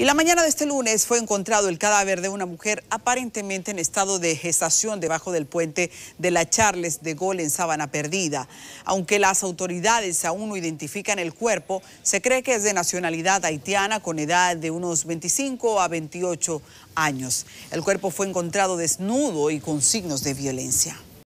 Y la mañana de este lunes fue encontrado el cadáver de una mujer aparentemente en estado de gestación debajo del puente de la Charles de Gol en Sabana Perdida. Aunque las autoridades aún no identifican el cuerpo, se cree que es de nacionalidad haitiana con edad de unos 25 a 28 años. El cuerpo fue encontrado desnudo y con signos de violencia.